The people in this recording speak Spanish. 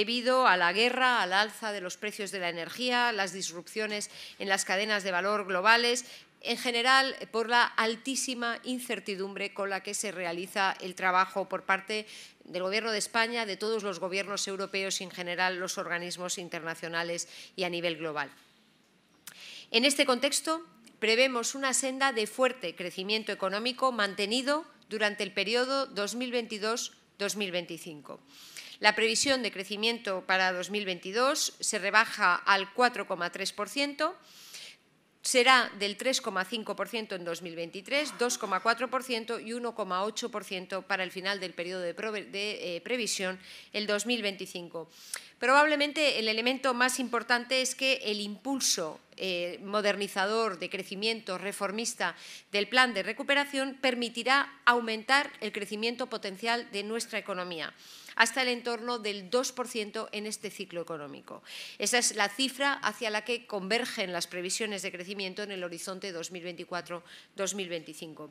debido a la guerra, al alza de los precios de la energía, las disrupciones en las cadenas de valor globales, en general por la altísima incertidumbre con la que se realiza el trabajo por parte del Gobierno de España, de todos los gobiernos europeos y en general los organismos internacionales y a nivel global. En este contexto, prevemos una senda de fuerte crecimiento económico mantenido durante el periodo 2022 2025. La previsión de crecimiento para 2022 se rebaja al 4,3%, será del 3,5% en 2023, 2,4% y 1,8% para el final del periodo de, eh, previsión el 2025. Probablemente el elemento más importante es que el impulso eh, modernizador, de crecimiento, reformista del plan de recuperación permitirá aumentar el crecimiento potencial de nuestra economía hasta el entorno del 2% en este ciclo económico. Esa es la cifra hacia la que convergen las previsiones de crecimiento en el horizonte 2024-2025.